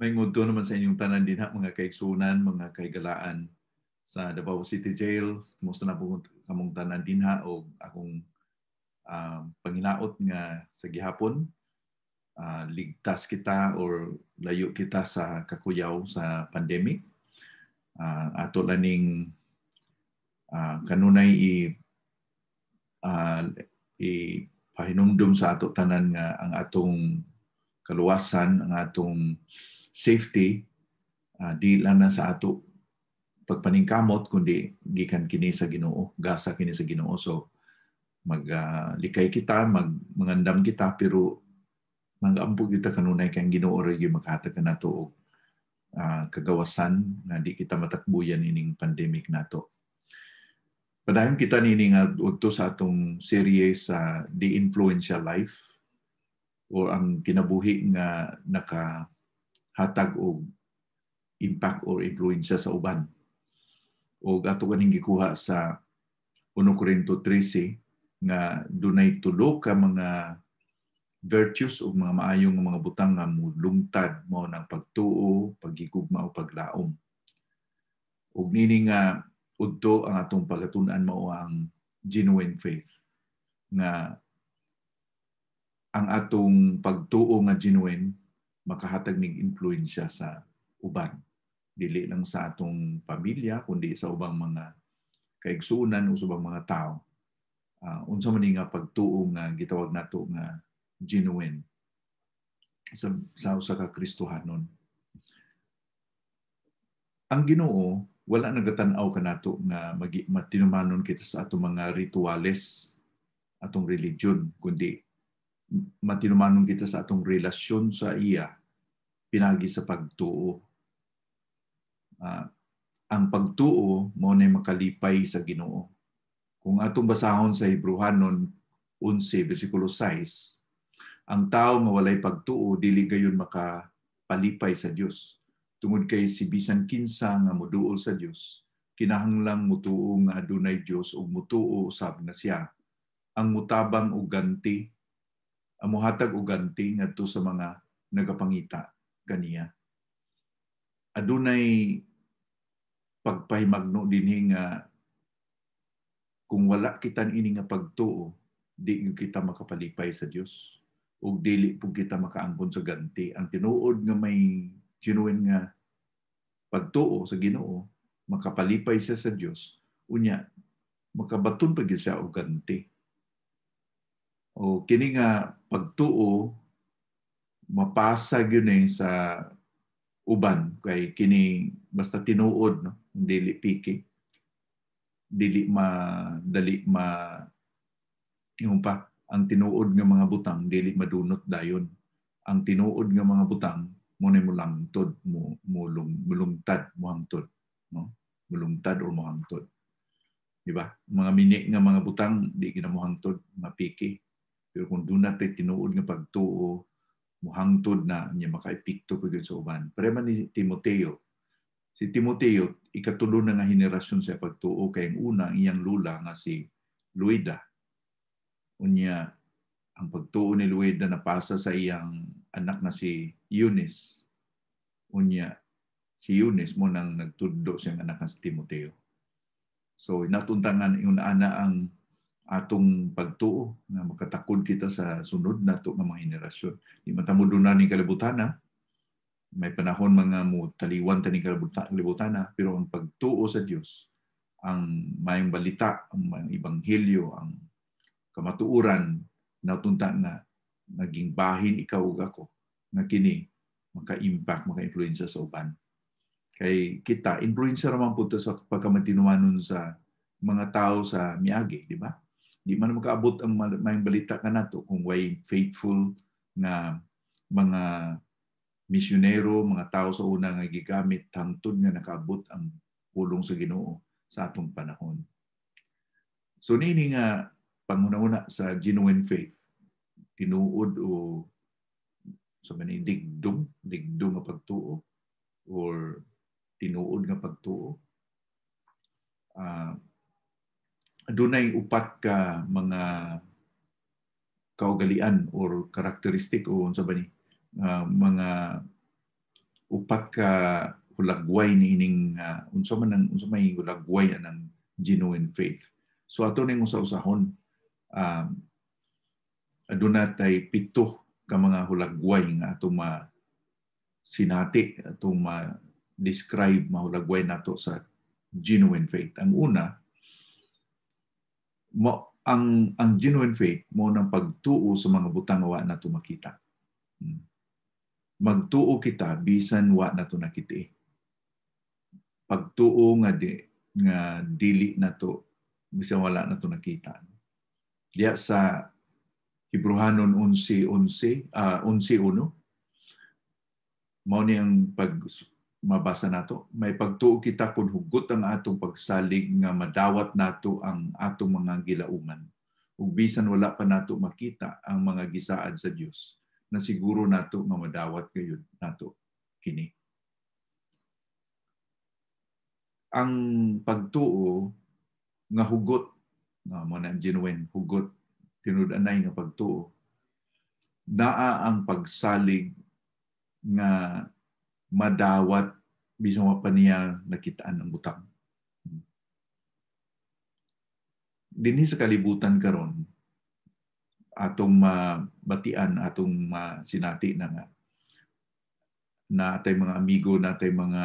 May ngudto naman sa inyong tanan din ha, mga kaigsunan, mga kaigalaan sa Davao City Jail. Kumusta na po kamong tanan din ha o akong uh, ah, panginaot nga sa gihapon. Uh, ligtas kita or layo kita sa kakuyaw sa pandemic. Uh, ato laning uh, kanunay i uh, i pahinumdum sa ato tanan nga ang atong kaluwasan ang atong safety uh, di lang na sa ato pagpaningkamot kundi gikan kini sa Ginoo gasa kini sa Ginoo so maglikay ah, uh, kita mag mangandam kita pero mangampo kita kanunay kay Ginoo ra gyud makahatag nato og uh, kagawasan na di kita matakbuyan ining pandemic nato padayon kita nini nga udto sa atong serye sa The Influential Life o ang kinabuhi nga naka hatag og impact or influence sa uban. O ato kaning gikuha sa 1 Corinto 13 nga dunay tulo ka mga virtues o mga maayong mga butang nga mulungtad mo ng pagtuo, pagigugma o paglaom. Ug nini nga udto ang atong pagatun-an mao ang genuine faith nga ang atong pagtuo nga genuine makahatag ning impluensya sa uban dili lang sa atong pamilya kundi sa ubang mga kaigsunan o sa ubang mga tao uh, unsa man nga pagtuo nga gitawag nato nga genuine sa sa usa ka Kristohanon ang Ginoo wala nagatanaw aw kanato nga magi, matinumanon kita sa atong mga rituales atong religion kundi matinumanon kita sa atong relasyon sa iya pinagi sa pagtuo. Uh, ang pagtuo mo na makalipay sa Ginoo. Kung atong basahon sa Hebrewanon 11 bersikulo 6, ang tao mawalay pagtuo dili gayon makapalipay sa Dios. Tungod kay si bisan kinsa nga moduol sa Dios, kinahanglang mutuo nga adunay Dios ug mutuo usab na siya. Ang mutabang og ganti, ang muhatag og ganti ngadto sa mga nagapangita kaniya adunay pagpahimagno dinhi nga kung wala kita ini nga pagtuo di gyud kita makapalipay sa Dios ug dili pud kita makaangkon sa ganti ang tinuod nga may genuine nga pagtuo sa Ginoo makapalipay siya sa Dios unya makabaton pa gyud siya og ganti o kini nga pagtuo mapasag yun eh sa uban kay kini basta tinuod no dili piki dili ma dali ma yung pa ang tinuod nga mga butang dili madunot dayon ang tinuod nga mga butang mo ni mo lang tod mo mulung mulungtad mo hangtod no mulungtad o mo hangtod di ba mga mini nga mga butang di gina mo hangtod mapiki pero kung dunay tinuod nga pagtuo muhangtod na niya makaepekto pagod sa uban. Prema ni Timoteo. Si Timoteo, ikatulo na nga henerasyon sa pagtuo kay ang una iyang lula nga si Luida. Unya ang pagtuo ni Luida napasa sa iyang anak na si Eunice. Unya si Eunice mo nang nagtudlo siyang anak na si Timoteo. So inatuntangan yung ana ang atong pagtuo na makatakod kita sa sunod na to nga mga henerasyon. Di matamod na ni kalibutana, may panahon mga taliwan ta ni kalibutana, pero ang pagtuo sa Diyos, ang mayong balita, ang mayong ebanghelyo, ang kamatuuran natunta na naging bahin ikaw ug ako na kini maka-impact, maka-influensya sa uban. Kay kita, influencer man po sa pagkamatinumanon sa mga tao sa Miyagi, di ba? Di man makaabot ang may balita ka na to kung way faithful na mga misyonero, mga tao sa una nga gigamit, tangtod nga nakaabot ang pulong sa ginoo sa atong panahon. So nini nga panguna-una sa genuine faith, tinuod o sa so, mani digdong, digdong nga pagtuo or tinuod nga pagtuo. Uh, dunay upat ka mga kaugalian or karakteristik o unsa ba ni ah, mga upat ka hulagway ni ining uh, unsa man ang unsa may hulagway ang genuine faith. So ato ning usa-usahon um, ah, aduna tay pito ka mga hulagway nga ato ma sinati ato ma describe mahulagway nato sa genuine faith. Ang una mo, ang, ang genuine faith mo ng pagtuo sa mga butang wa na tumakita. Hmm. Magtuo kita bisan wa na to nakiti. Pagtuo nga di, nga dili na to bisan wala na to nakita. Diya sa Hebrehanon 11:11 uh, 11:1 mao ni ang pag mabasa nato may pagtuo kita kun hugot ang atong pagsalig nga madawat nato ang atong mga gilauman ug bisan wala pa nato makita ang mga gisaad sa Dios na siguro nato nga madawat gayud nato kini ang pagtuo nga hugot nga mo na genuine hugot tinud-anay nga pagtuo naa ang pagsalig nga madawat bisan wa pa niya nakitaan ang butang. Dinhi sa kalibutan karon atong mabatian atong masinati na nga na atay mga amigo na atay mga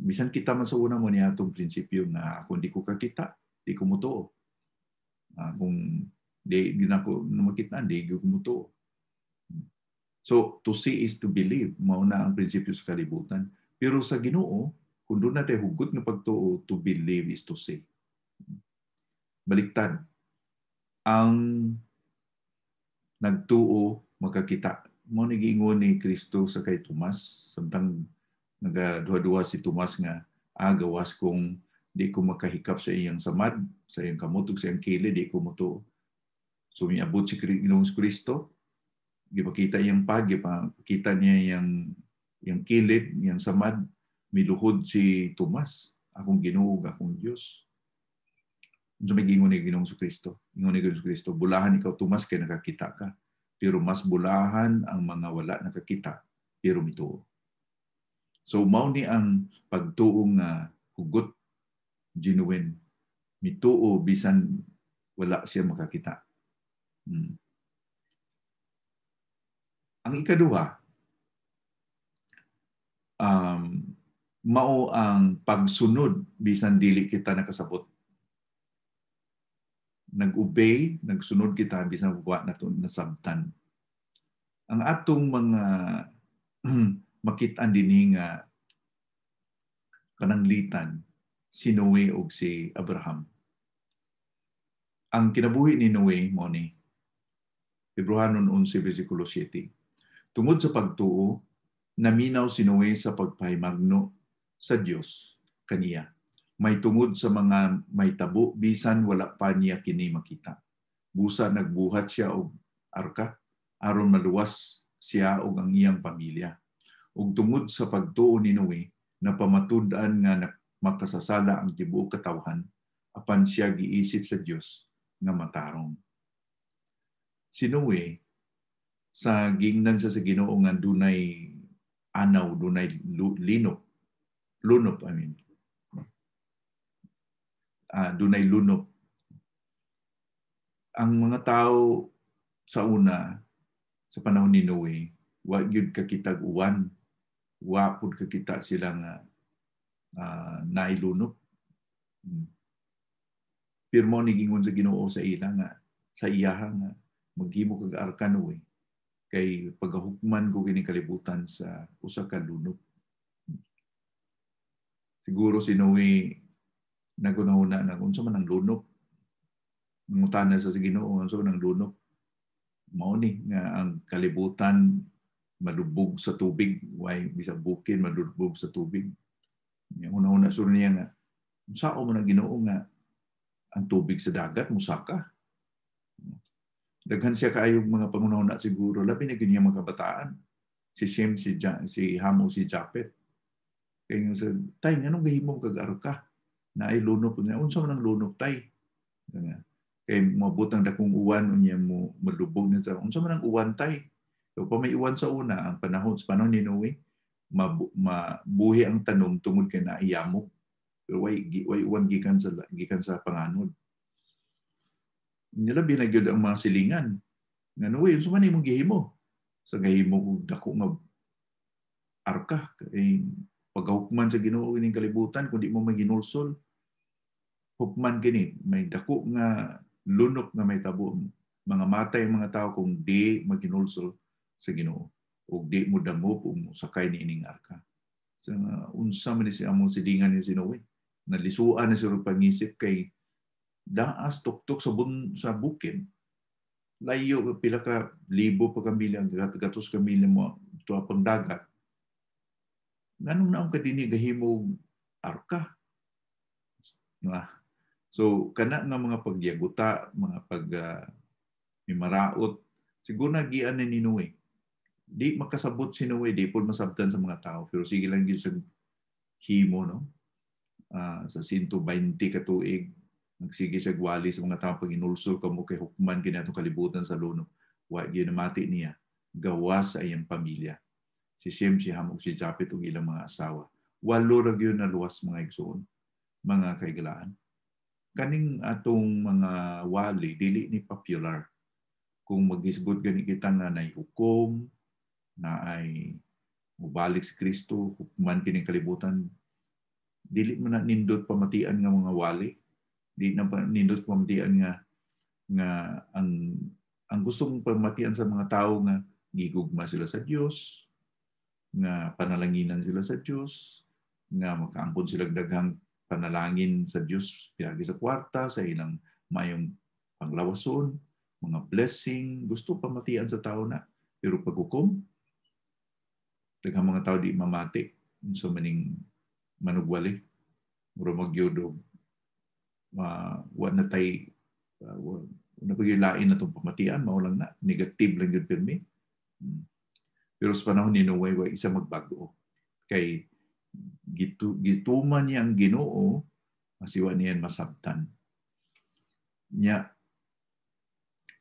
bisan kita man sa una mo niya atong prinsipyo nga ako di ko kakita di ko mutuo uh, kung di, di na ko na makitaan di ko mutuo So, to see is to believe. Mauna ang prinsipyo sa kalibutan. Pero sa ginoo, kung doon natin hugot nga pagtuo, to believe is to see. Baliktad. Ang nagtuo, magkakita. Mao ni giingon ni Kristo sa kay Tomas. Samtang nagaduha-duha si Tomas nga, agawas ah, kung di ko makahikap sa iyang samad, sa iyang kamutog, sa iyang kilid, di ko mutuo. So, miabot si Ginoong Kristo, gipakita yang pag, gipakita niya iyang yung kilid, yung samad, miluhod si Tomas, akong ginuog, akong Diyos. Unsa may gingon ni Ginoong Kristo? Gingon ni Ginoong Kristo, bulahan ikaw Tomas kay nakakita ka. Pero mas bulahan ang mga wala nakakita, pero mituo. So mao ni ang pagtuong nga hugot genuine mituo bisan wala siya makakita. Hmm. Ang ikaduha, um, mao ang pagsunod bisan dili kita nakasabot. Nag-obey, nagsunod kita bisan buwa nato nasabtan. Ang atong mga makit-an dinhi nga kananglitan si Noe ug si Abraham. Ang kinabuhi ni Noe mo ni Hebrehanon 11 bersikulo 7 Tungod sa pagtuo, naminaw si Noe sa pagpahimagno sa Dios kaniya. May tungod sa mga may tabo, bisan wala pa niya kini makita. Busa nagbuhat siya og arka, aron maluwas siya og ang iyang pamilya. Ug tungod sa pagtuo ni Noe, na pamatud an nga makasasala ang tibuok katawhan, apan siya giisip sa Dios nga matarong. Si Noe sa gingnan sa sa Ginoo nga dunay anaw dunay linop lunop I mean uh, dunay lunop ang mga tao sa una sa panahon ni Noe wa gyud kakitag uwan wa pud kakita sila nga uh, ah, nailunop hmm. pirmo ni gingon sa Ginoo sa ila nga sa iyaha nga maghimo kag arkanoy kay pagahugman ko kini kalibutan sa usa ka lunok. Siguro si Noe nagunahuna na unsa man ang lunok. Mutana sa si Ginoo unsa man ang lunok. Mao ni nga ang kalibutan malubog sa tubig, why bisag bukin malubog sa tubig. Yung una-una suro niya nga unsa o man Ginoo nga ang tubig sa dagat musaka Daghan siya kaayong mga pangunahon na siguro, labi na ganyan mga kabataan. Si Shem, si, ja, si Hamo, si Japet. Kaya nga sa, tay, nga nung gahimo kag-aro ka? Na ay lunop niya. Unsa man ang lunop, tay? Kaya mabutang dakong uwan, unya mo malubog na sa, unsa man ang uwan, tay? So, pa may iwan sa una, ang panahon, sa panahon ni Noe, mabuhi ang tanong tungod kay naiyamog. Pero way, way uwan gikan sa gikan sa panganod nila binagyod ang mga silingan. Nga no, way, so man imong gihimo. So gihimo, ko oh, dako nga arka kay paghukman sa Ginoo ining kalibutan kundi mo maginulsol. Hukman kini may dako nga lunok nga may tabo mga matay mga tao kung di maginulsol sa Ginoo ug di mo damo ug sakay ni ining arka. Sa so, unsa man ni si among silingan ni Sinowe nalisuan na siya pangisip kay daas tuktok sa bun sa bukid layo pila ka libo pa ka milya gatos ka milya mo tuwa pang dagat nganong naong kadini gahimog arka na so kana nga mga pagyaguta mga pag uh, mimaraot siguro na gian ni Noe di makasabot si Noe di pud masabtan sa mga tao pero sige lang gyud sa himo no uh, sa 120 ka tuig nagsigi siya gwali sa mga tao pag inulsol kamo kay hukman kini kalibutan sa luno wa ginamati niya gawas sa iyang pamilya si Shem si Ham si Japet ug ilang mga asawa walo ra gyud na luwas mga igsoon mga kaigalaan kaning atong mga wali dili ni popular kung magisgot gani kita na nay hukom na ay mubalik si Kristo hukman kini kalibutan dili man nindot pamatian nga mga wali di na nindot pamatian nga nga ang ang gusto mong pamatian sa mga tao nga gigugma sila sa Dios nga panalanginan sila sa Dios nga makaampon sila daghang panalangin sa Dios pinagi sa kwarta sa ilang mayong panglawason mga blessing gusto pamatian sa tao na pero paghukom daghang mga tao di mamati so maning manugwali murag magyudog ma wa natay uh, wa, na pagyilain na itong pamatian, maulang na, negative lang yun pirmi. Hmm. Pero sa panahon ni Noe, wa isa magbago. Kay gitu, gituman niya ang ginoo, masiwa niyan masabtan. Niya,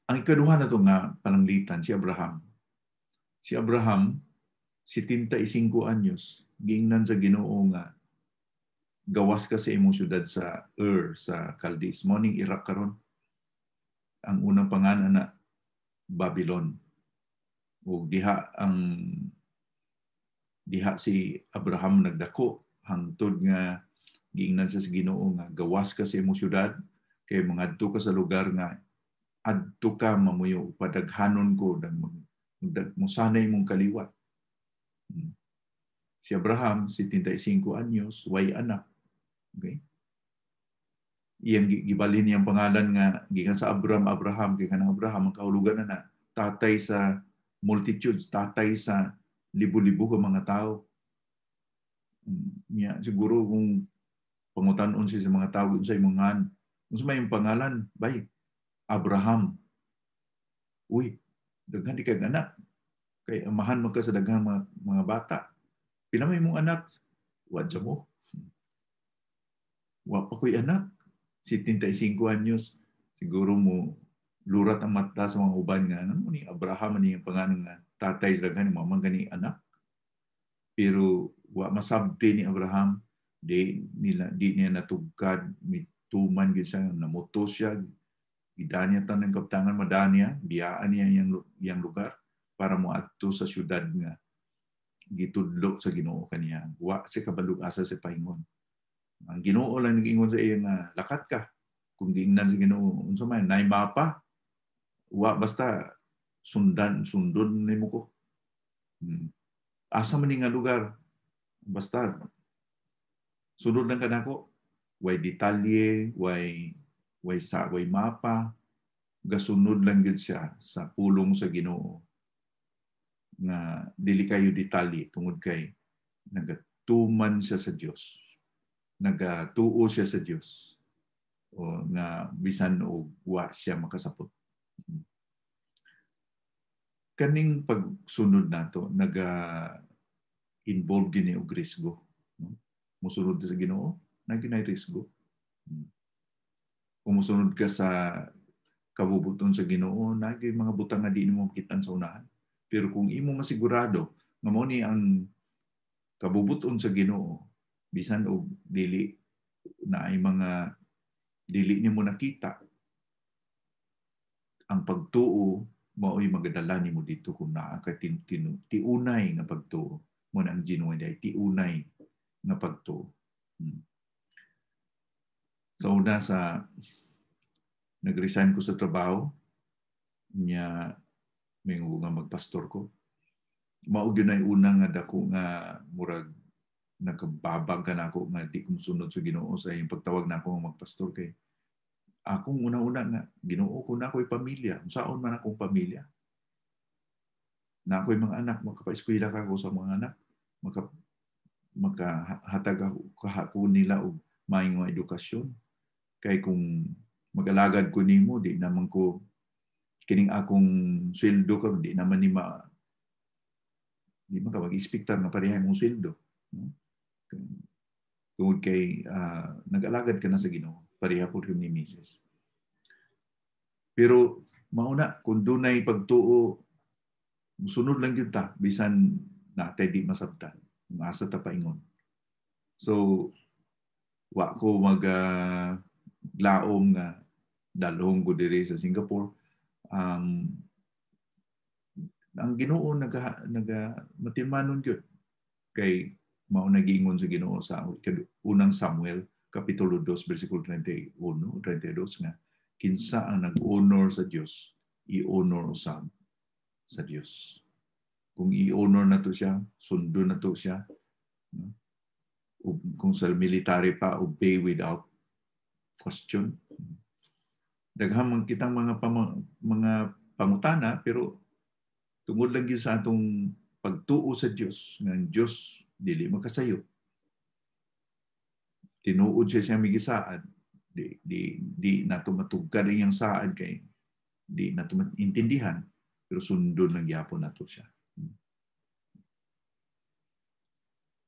ang ikaduha na ito nga pananglitan, si Abraham. Si Abraham, si tinta isingko anyos, gingnan sa ginoo nga, gawas ka sa imong syudad sa Ur, sa Kaldis. Mao ning Iraq karon. Ang unang panganan na Babylon. Ug diha ang diha si Abraham nagdako hangtod nga giingnan sa Ginoo nga gawas ka sa imong syudad kay mangadto ka sa lugar nga adto ka mamuyo padaghanon ko dag musanay mong kaliwat. Hmm. Si Abraham, si 75 anyos, way anak. Okay? Iyang gibalin niyang pangalan nga gikan sa Abraham, Abraham gikan Abraham ang kahulugan na na tatay sa multitudes, tatay sa libu-libu ka mga tao. Niya siguro kung pangutan-on sa mga tao sa imong ngan. Unsa may pangalan? Bay Abraham. Uy, daghan di kag anak. Kay amahan man ka sa daghang mga, mga bata. Pinamay mong anak, wadya mo. Wa pa ko'y anak. 75 anyos. Siguro mo lurat ang mata sa mga uban nga. Ano ni Abraham ni ano ang pangalan nga tatay sa ni mamang gani anak. Pero wa masabti ni Abraham di nila di niya natugkad mituman tuman siya namuto siya gidanya tan ng kaptangan madanya biyaan niya yung, yung lugar para mo moadto sa syudad nga gitudlo sa Ginoo kaniya wa si kabalo asa si paingon ang Ginoo lang nag-ingon sa iyang nga lakat ka. Kung giingnan sa Ginoo unsa man nay mapa wa basta sundan sundon ni mo ko. Hmm. Asa man nga lugar basta sundon lang kanako way detalye way way sa way mapa gasunod lang gud siya sa pulong sa Ginoo nga dili kayo detalye tungod kay nagatuman siya sa Dios nagatuo siya sa Dios o nga bisan o wa siya makasapot mm-hmm. kaning pagsunod nato naga involve gini og risgo no musunod sa Ginoo na risgo mm-hmm. kung mosunod ka sa kabubuton sa Ginoo na mga butang na di mo kitan sa unahan pero kung imo masigurado nga mao ni ang kabubuton sa Ginoo bisan og dili na ay mga dili mo nakita ang pagtuo mao'y magadala nimo dito kung naa ka tiunay nga pagtuo mo ang genuine ay tiunay nga pagtuo hmm. so una sa nagresign ko sa trabaho niya may nga magpastor ko mao gyud ay una nga dako nga murag nakababaga na ako nga di kong sunod sa Ginoo sa iyong pagtawag na ako magpastor kay akong una-una nga Ginoo ko na ako'y pamilya unsaon man akong pamilya na ako'y mga anak makapaeskwela ka ko sa mga anak maka makahatag ako nila og maayong edukasyon kay kung magalagad ko nimo di naman ko kining akong sweldo ka di naman ni ma di man ka mag-expectar na parehay mong sweldo No? tungod kay uh, nag-alagad ka na sa Ginoo parihapon kami ni Mrs. Pero mauna kung dunay pagtuo sunod lang gyud ta bisan na tay masabtan asa ta paingon. So wa ko mag uh, laom nga dalhong ko diri sa Singapore um, ang Ginoo naga naga matinmanon gyud kay mao nagiingon sa Ginoo sa unang Samuel kapitulo 2 bersikulo 31 32 nga kinsa ang nag-honor sa Dios i-honor usab sa Dios kung i-honor na to siya sundo na to siya no? kung sa military pa obey without question daghang man kitang mga pam- mga pangutana pero tungod lang yun sa atong pagtuo sa Dios nga Dios dili makasayo tinuod siya siya may di di di nato ang iyang saan kay di nato intindihan pero sundon lang gyapon nato siya hmm.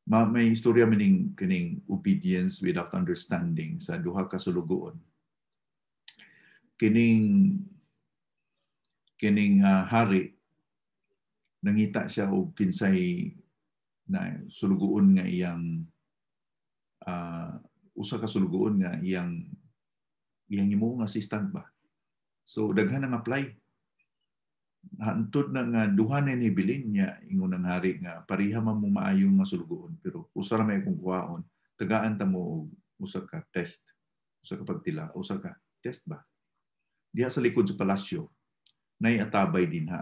ma may istorya mining kining obedience without understanding sa duha ka sulugoon kining kining uh, hari nangita siya og kinsay na sulugoon nga iyang uh, usa ka sulugoon nga iyang iyang imo nga assistant ba. So daghan ang apply. Hantod na nga duha na ni bilin niya ingon ang hari nga pareha man mo maayong nga sulugoon pero usa ra may kung kuhaon tagaan ta mo usa ka test usa ka pagtila usa ka test ba diha sa likod sa palasyo nay atabay dinha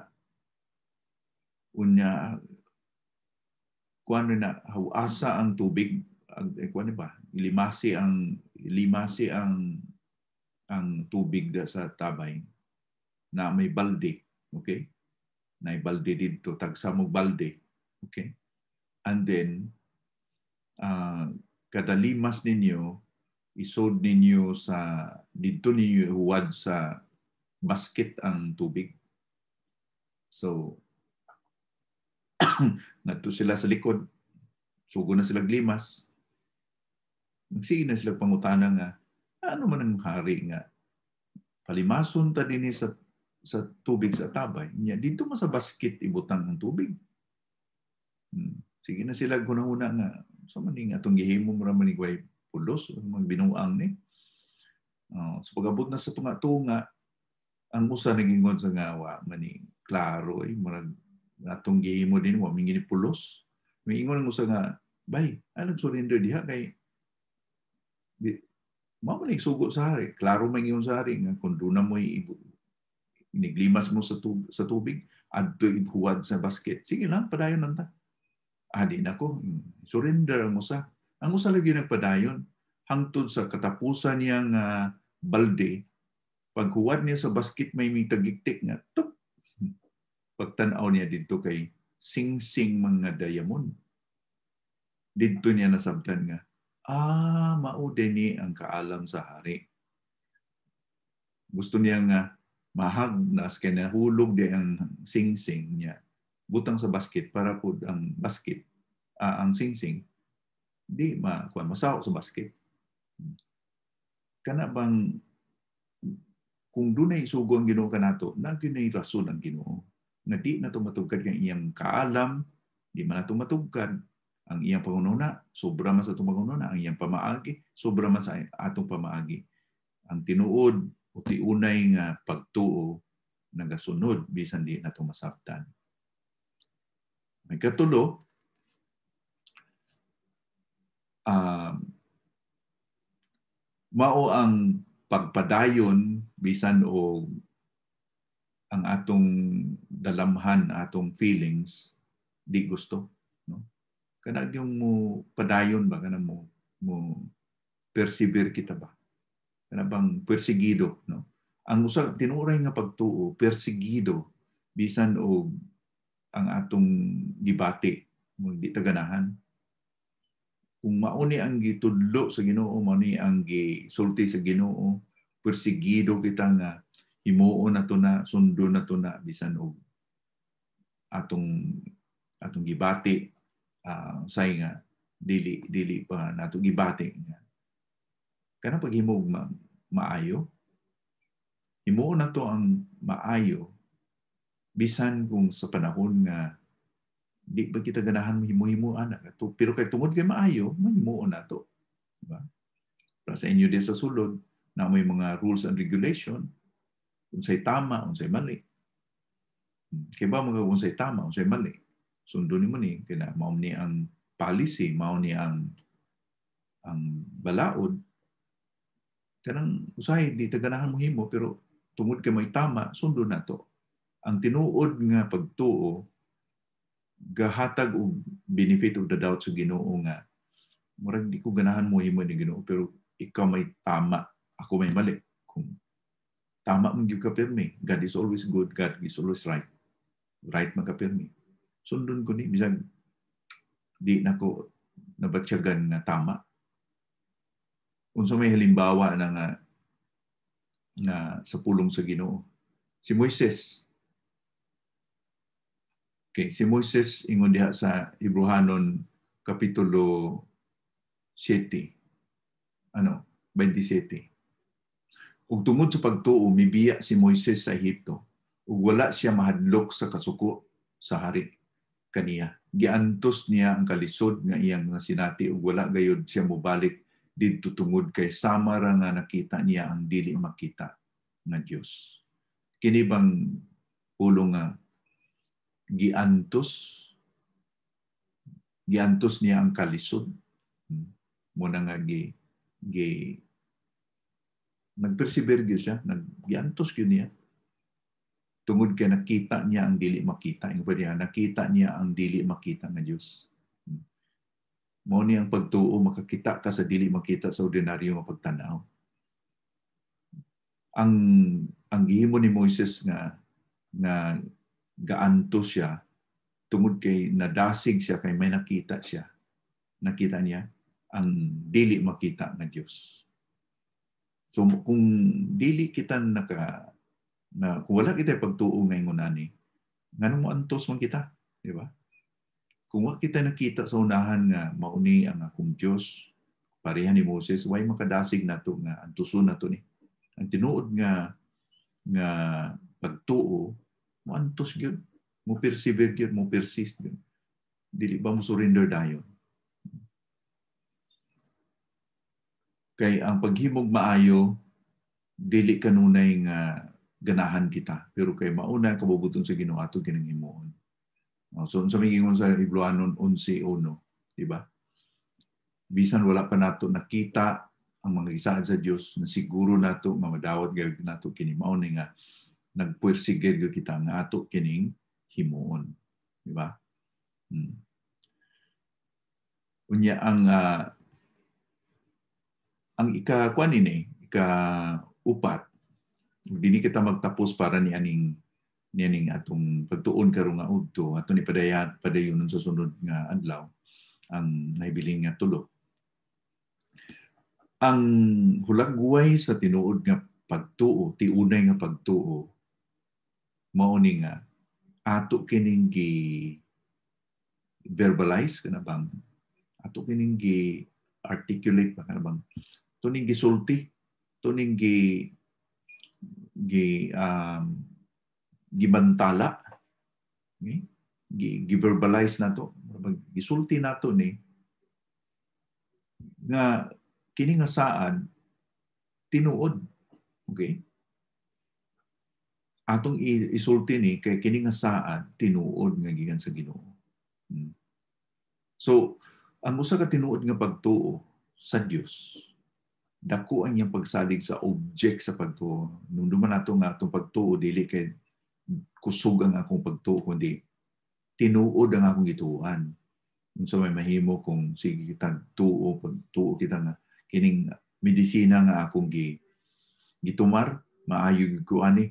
unya kuan na hawasa ang tubig ang eh, kuan ba ilimasi ang ilimasi ang ang tubig da sa tabay na may balde okay na balde dito tagsamog balde okay and then uh, kada limas ninyo isod ninyo sa dito ninyo huwad sa basket ang tubig so Nato sila sa likod. Sugo na sila glimas. Magsige na sila pangutana nga, ano man ang hari nga? Palimason ta din sa sa tubig sa tabay. Nya, dito mo sa basket ibutang ang tubig. Hmm. Sige na sila guna-una nga. Sa so, maning atong gihimo mo raman ni pulos, mga binuang ni. Uh, so pagabot na sa tunga-tunga, ang usa naging sa nga wa maning klaro ay eh, marag atong gihimo din wa mingini pulos miingon ang usa nga bay anong surrender diha kay di, mao man sugo sa hari klaro man gyud sa hari nga kun duna mo iniglimas mo sa tubig, sa tubig adto ibuhad sa basket sige lang padayon nanta adi ah, nako surrender mo sa ang usa lagi nagpadayon hangtod sa katapusan niyang uh, balde paghuwad niya sa basket may mitagiktik nga tup pagtanaw niya dito kay singsing mga dayamon. Dito niya nasabtan nga, ah, mao ni ang kaalam sa hari. Gusto niya nga na kay nahulog di ang singsing niya. Butang sa basket para pud ang basket, ah, ang singsing di ma kuan masaw sa basket. Kana bang kung dunay sugo ang Ginoo kanato, na gyud rason ang Ginoo nga di na tumatugkad kang iyang kaalam, di man na tumatugkad ang iyang pangununa, sobra man sa itong pangununa, ang iyang pamaagi, sobra man sa atong pamaagi. Ang tinuod o tiunay nga pagtuo nagasunod bisan di na tumasabtan. May katulo, um, mao ang pagpadayon bisan o ang atong dalamhan, atong feelings, di gusto. No? Kanag yung mo padayon ba, kanag mo, mo persevere kita ba? Kanag bang persigido? No? Ang usa, tinuray nga pagtuo, persigido, bisan o ang atong gibati, mo di taganahan. Kung mauni ang gitudlo sa Ginoo, mauni ang gisulti sa Ginoo, persigido kita nga himuo na to na, sundo na to na bisan og atong atong gibati uh, say nga dili dili pa nato gibati nga kana paghimog ma, maayo himuo na to ang maayo bisan kung sa panahon nga di ba kita ganahan himo-himo anak to pero kay tungod kay maayo mahimuo na to di ba para sa inyo din sa sulod na may mga rules and regulation unsay tama, unsay mali. Kay ba mga unsay tama, unsay mali. Sundo ni mo ni, kaya mao ni ang policy, mao ni ang ang balaod. Kanang usahay, di taganahan mo himo, pero tungod kay may tama, sundo na to. Ang tinuod nga pagtuo, gahatag og benefit of the doubt sa Ginoo nga murag di ko ganahan mo himo ni Ginoo pero ikaw may tama ako may mali kung Tama man yung kapirmi. God is always good. God is always right. Right man kapirmi. Sundon ko ni. Bisag, di na ko nabatsyagan na tama. Unsa may halimbawa na nga na sa pulong sa Ginoo. Si Moises. Okay, si Moises ingon diha sa Hebrehanon kapitulo 7. Ano? 27. Ug tungod sa pagtuo mibiya si Moises sa Ehipto ug wala siya mahadlok sa kasuko sa hari kaniya. Giantos niya ang kalisod nga iyang nasinati ug wala gayud siya mobalik didto tungod kay sama ra nga nakita niya ang dili makita nga Dios. Kini bang ulo nga giantos giantos niya ang kalisod hmm. muna nga gi gi nagpersevere gyud siya, nagyantos gyud niya. Tungod kay nakita niya ang dili makita, ing pwede nakita niya ang dili makita nga Dios. Hmm. Mao ni ang pagtuo makakita ka sa dili makita sa ordinaryo nga pagtan-aw. Ang ang gihimo ni Moises nga nga gaantos siya tungod kay nadasig siya kay may nakita siya. Nakita niya ang dili makita nga Dios So kung dili kita naka na kung wala kita pagtuo ngayon ani, ngano mo antos man kita, di ba? Kung wa kita nakita sa unahan nga mauni ang akong Dios, pareha ni Moses, way makadasig nato nga antuson nato ni. Ang tinuod nga nga pagtuo mo antos gyud, mo persevere gyud, mo persist gyud. Dili ba mo surrender dayon? Kay ang paghimog maayo, dili kanunay nga ganahan kita. Pero kay mauna, kabubuton sa ginoo ato kinanghimuon. Oh, so, sa may ingon sa Ibloanon 11.1, di ba? Bisan wala pa nato nakita ang mga gisaan sa Dios na siguro nato mamadawat gayud nato kini mao ni nga nagpursige kita nga ato kining himuon di ba hmm. unya ang uh, ang ika kuan ini ika upat dini kita magtapos para ni aning ni aning atong pagtuon karong nga udto ato ni padayag padayon sa sunod nga adlaw ang nahibiling nga tulo ang hulagway sa tinuod nga pagtuo ti unay nga pagtuo mao ni nga ato kining gi verbalize kana bang ato kining gi articulate ba kana bang tuning gisulti tuning gi gi um, gibantala okay? gi-verbalize na to gisulti nato ni nga kini nga saan tinuod okay atong isulti ni kay kini nga saan tinuod nga gikan sa Ginoo hmm. so ang usa ka tinuod nga pagtuo sa Dios dako ang pagsalig sa object sa pagtuo. Nung duman nato nga atong pagtuo, dili kay kusog ang akong pagtuo, kundi tinuod ang akong gituan. Unsa may mahimo kung sige kitang tuo, pagtuo kita nga kining medisina nga akong gi gitumar, maayo ko ani.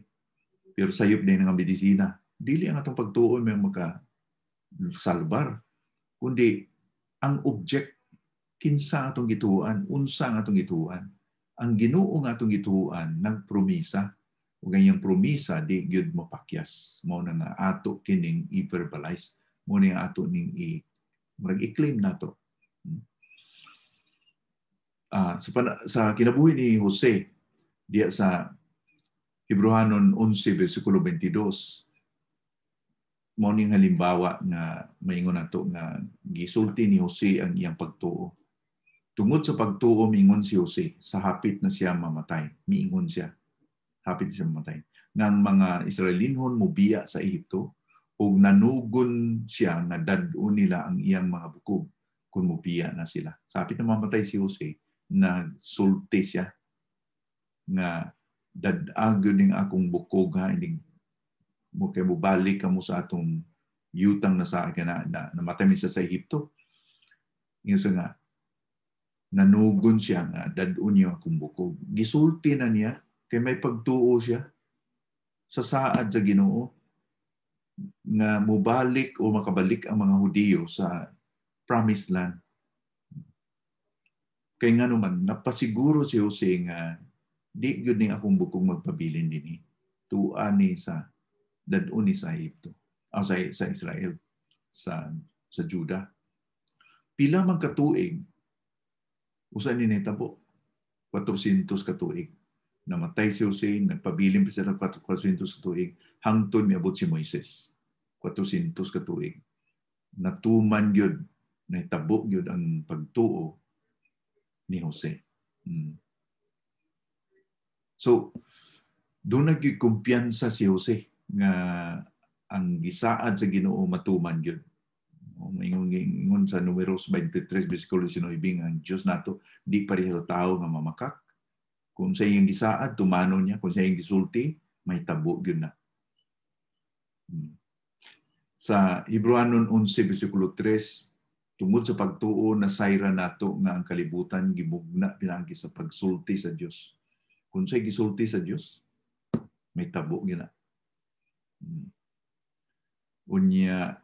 Pero sayop din nga medisina. Dili ang atong pagtuo may maka salbar, kundi ang object kinsa atong gituan, unsa nga atong gituan. Ang Ginoo nga atong gituan promisa. Ug ganyang promisa di gyud mapakyas. Mao na nga ato kining i-verbalize. Mao na ato ning i murag i-claim nato. Hmm? Ah, sa, sa kinabuhi ni Jose diya sa Hebrehanon 11 bersikulo 22 mao ning halimbawa na maingon nato nga gisulti ni Jose ang iyang pagtuo Tungod sa pagtuo, miingon si Jose, sa hapit na siya mamatay. Miingon siya, hapit na siya mamatay. Nang mga Israelinhon mubiya sa Ehipto, o nanugon siya, nadadun nila ang iyang mga bukog kung mubiya na sila. Sa hapit na mamatay si Jose, nagsulti siya nga dadagyo ning akong bukog ha ini mo kay mubalik kamo sa atong yutang na sa akin na, na namatay mi sa Ehipto. Ingon nga nanugon siya nga dadun niya bukog. Gisulti na niya kay may pagtuo siya sa saad sa Ginoo nga mubalik o makabalik ang mga Hudiyo sa promised land. Kay nga naman, napasiguro si Jose nga di gyud ni akong bukog magpabilin dinhi Tua ni sa dadun ni sa Egypto o ah, sa, sa Israel sa sa Judah. Pila man katuig Usa ni nitabo 400 ka tuig. Namatay si Jose, nagpabilin pa sila 400 ka tuig. Hangtod miabot si Moises. 400 ka tuig. Natuman gyud nahitabo gyud ang pagtuo ni Jose. Hmm. So, doon nagkikumpiyansa si Jose nga ang gisaad sa Ginoo matuman gyud o oh, may ingon sa numeros 23, versikulo 19, ang Diyos nato di pareha sa tao nga mamakak. Kung sa iyong gisaad, tumano niya. Kung sa iyong gisulti, may tabo yun na. Hmm. Sa Hebreanon 11, versikulo 3, tungod sa pagtuo na sayra nato nga ang kalibutan gibugna pinagi sa pagsulti sa Dios. Kung sa gisulti sa Dios, may tabo gyud na. Hmm. Unya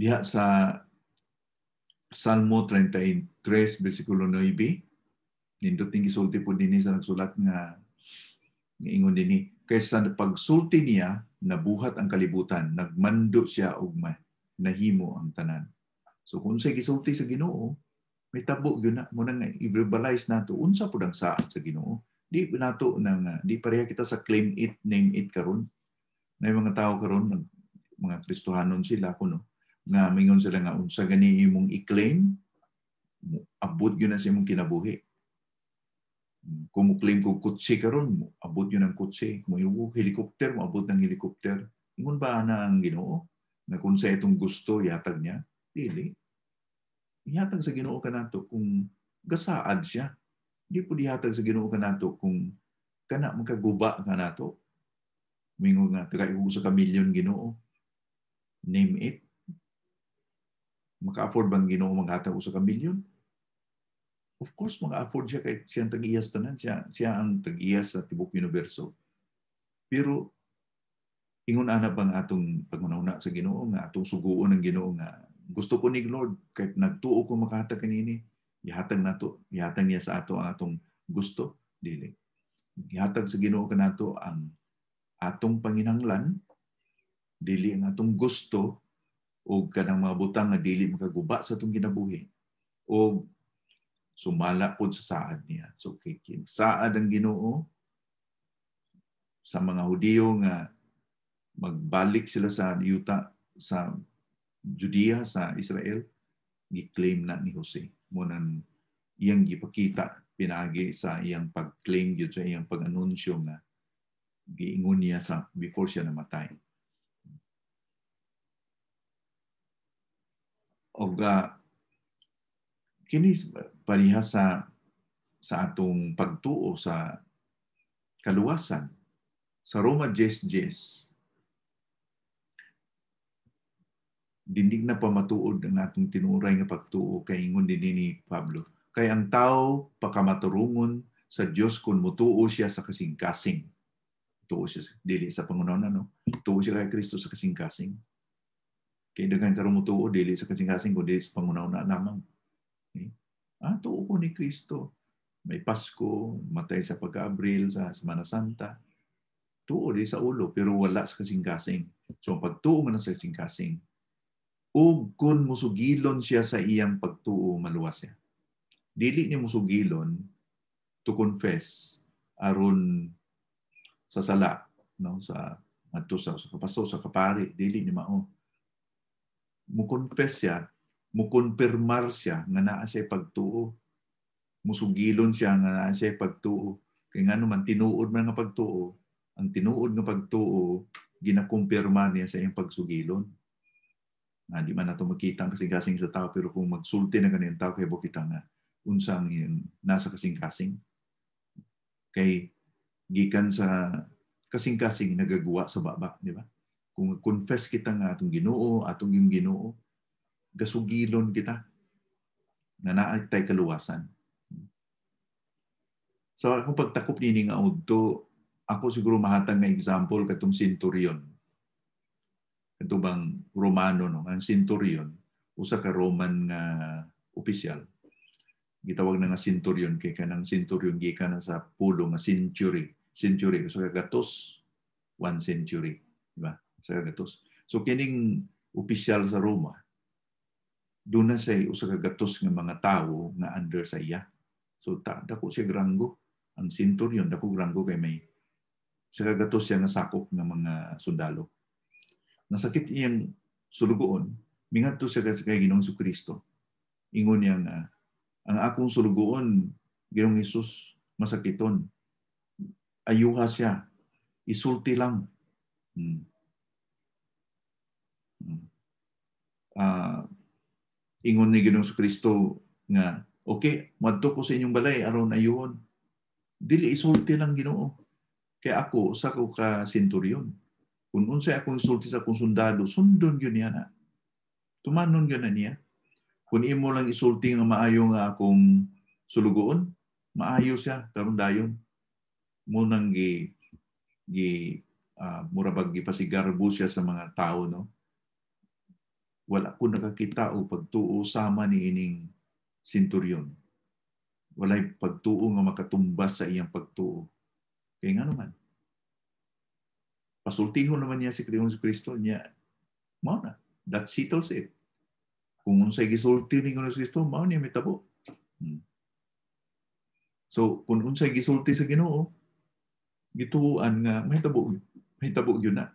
diha sa Salmo 33 bersikulo 9 ninduting gisulti po dinhi sa nagsulat nga ingon dinhi kaysa pagsulti niya nabuhat ang kalibutan nagmando siya og nahimo ang tanan so kung sa gisulti sa Ginoo may tabo gyud na mo nang i-verbalize nato unsa pud ang saad sa Ginoo di nato nang di pareha kita sa claim it name it karon na mga tao karon mga Kristohanon sila kuno nga mingon sila nga unsa gani imong i-claim abot yun sa imong kinabuhi mm, kung mo claim ko kutsi karon abot yun ang kutsi kung mo oh, helicopter mo abot ng helicopter ingon ba na ang Ginoo na kung sa itong gusto yatag niya dili yatag sa Ginoo kanato kung gasaad siya di pud dihatag sa Ginoo kanato kung kana makaguba kanato mingo nga taga usa ka milyon Ginoo name it Maka-afford bang Ginoo maghatag usa ka milyon? Of course, maka-afford siya kay siya ang tag-iyas tanan, siya, siya ang tag-iyas sa tibok universo. Pero ingon ana bang atong pagmanawna sa Ginoo nga atong suguon ng Ginoo nga gusto ko ni Lord kahit nagtuo ko makahatag kanini, ihatag nato, ihatag niya sa ato ang atong gusto dili. Ihatag sa Ginoo kanato ang atong panginanglan dili ang atong gusto o kanang mga butang nga dili makaguba sa itong ginabuhi o sumala pod sa saad niya. So kikin saad ang Ginoo sa mga Hudiyo nga magbalik sila sa yuta sa Judea sa Israel gi-claim na ni Jose mo nan iyang gipakita pinagi sa iyang pagclaim claim sa iyang pag-anunsyo nga giingon niya sa before siya namatay. Oga, kinis pariha sa sa atong pagtuo sa kaluwasan sa Roma 10:10 dindig na pamatuod ang atong tinuray nga pagtuo kay ingon din ni Pablo kay ang tao pakamaturungon sa Dios kun mutuo siya sa kasing-kasing tuo siya dili sa pangunaw no tuo siya kay Kristo sa kasing-kasing Kay daghan karong mutuo dili sa kasing-kasing kundi sa pangunauna lamang. Okay? Ah, tuo ko ni Kristo. May Pasko, matay sa pagka-Abril, sa Semana Santa. Tuo di sa ulo, pero wala sa kasing-kasing. So, ang pagtuo man sa kasing-kasing, ug kun musugilon siya sa iyang pagtuo maluwas siya. Dili niya musugilon to confess aron sa sala no sa adto sa, sa sa kapari dili ni mao mukonfess siya, mukonfirmar siya nga naa siya pagtuo. Musugilon siya nga naa siya pagtuo. Kaya nga naman, tinuod man nga pagtuo. Ang tinuod nga pagtuo, ginakumpirma niya sa iyong pagsugilon. Nga, di man ato makita ang kasing-kasing sa tao, pero kung magsulti na ganyan tao, kaya bukita nga, unsang ang nasa kasing-kasing. Kay, gikan sa kasing-kasing nagagawa sa baba, di ba? Kung confess kita nga atong ginoo, atong yung ginoo, gasugilon kita na naagtay kaluwasan. So akong pagtakop nini nga udto, ako siguro mahatag nga example katong centurion. Kato bang Romano no, ang centurion, usa ka Roman nga opisyal. Gitawag na nga centurion kay kanang centurion gikan na sa pulo nga century. Century usa ka gatos, one century, di ba? sa gatos. So kining opisyal sa Roma doon na say usa ka gatos nga mga tawo na under sa iya. So ta dako siya grango. ang centurion dako grango kay may sa kagatos siya nasakop ng mga sundalo. Nasakit iyang sulugoon, mingadto siya kay Ginoong Su Kristo. Ingon niya nga, ang akong sulugoon, Ginoong Hesus, masakiton. Ayuha siya. Isulti lang. Hmm. Uh, ingon ni Ginoong Kristo nga, okay, madto ko sa inyong balay, aron ayon. Dili isulti lang Ginoo. Kay ako, sa ko ka senturyon. Kung unsay akong isulti sa akong sundalo, sundon yun niya na. Tumanon yun na niya. Kung imo lang isulti nga maayo nga akong sulugoon, maayo siya karon dayon. Munang nang gi gi uh, murabag gipasigarbo siya sa mga tao no wala ko nakakita o pagtuo sama ni ining sinturyon. Walay pagtuo nga makatumbas sa iyang pagtuo. Kaya nga naman, pasultihon naman niya si Kristo Kristo niya, mao na, that settles it. Kung unsay gisulti ni Kristo Kristo, mao niya mitabo. Hmm. So, kung unsay gisulti sa Ginoo, gituuan nga mahitabo mahitabo gyud na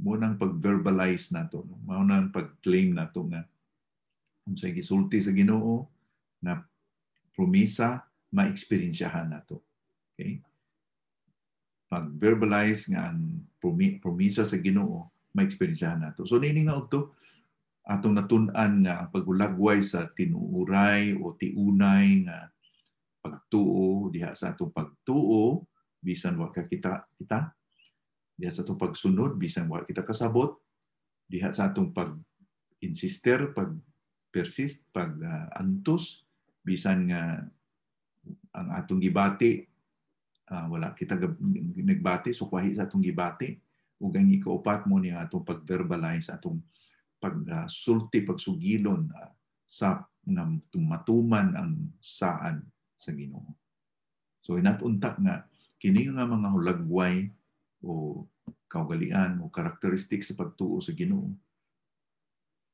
mo nang pag-verbalize nato, mao nang pag-claim nato nga unsay gisulti sa Ginoo na promisa, ma-experiencyahan nato. Okay? Pag-verbalize nga ang promesa sa Ginoo ma-experiencyahan nato. So nining na to atong natun-an nga ang pagulagway sa tinuuray o tiunay nga pagtuo diha sa atong pagtuo bisan wa ka kita kita diha sa atong pagsunod bisan wa kita kasabot diha sa atong pag insister pag persist pag uh, antos bisan nga ang atong gibati uh, wala kita nagbati sukwahi sa atong gibati ug ang ikaupat mo niya atong pag-verbalize atong pagsulti uh, pagsugilon uh, sa nga tumatuman ang saan sa Ginoo. So inatuntak nga kini nga mga hulagway o kaugalian o karakteristik sa pagtuo sa Ginoo.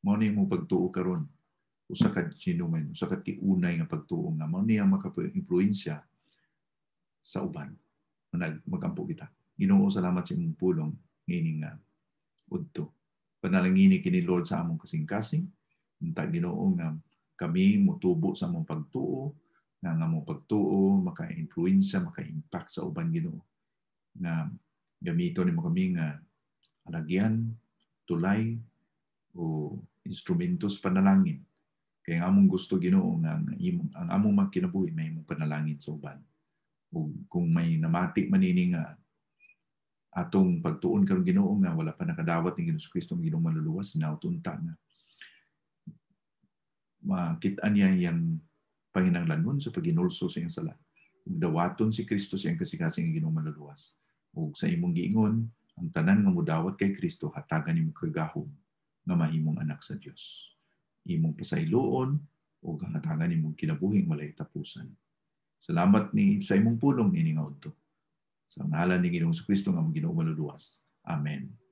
Mao ni mo pagtuo karon usa ka ginuman, usa ka tiunay nga pagtuo nga mao niya makapuimpluwensya sa uban. Nag magampo kita. Ginoo salamat sa imong pulong ngini nga udto. Panalangini kini Lord sa among kasing-kasing. Unta Ginoo nga kami mutubo sa among pagtuo nga nga mo pagtuo maka influence maka-impact sa uban Ginoo na Gamito ni mga kaming uh, alagyan, tulay, o instrumentos panalangin. Kaya ang among gusto ginoo nga ang, among makinabuhi may imong panalangin sa uban. O kung may namati manini nga atong pagtuon karon Ginoo nga wala pa nakadawat ni Ginoos Kristo ang Ginoong maluluwas nautunta nga makita niya yang panginanglanon sa paginulso sa iyang sala. Ug dawaton si Kristo sa iyang kasikasing Ginoong maluluwas ug sa imong giingon ang tanan nga modawat kay Kristo hatagan nimo kagahom nga mahimong anak sa Dios. Imong pasayloon ug hatagan nimo kinabuhing malay tapusan. Salamat ni sa imong pulong nini nga Sa ngalan ni Ginoong Kristo nga mong Ginoo maluduwas. Amen.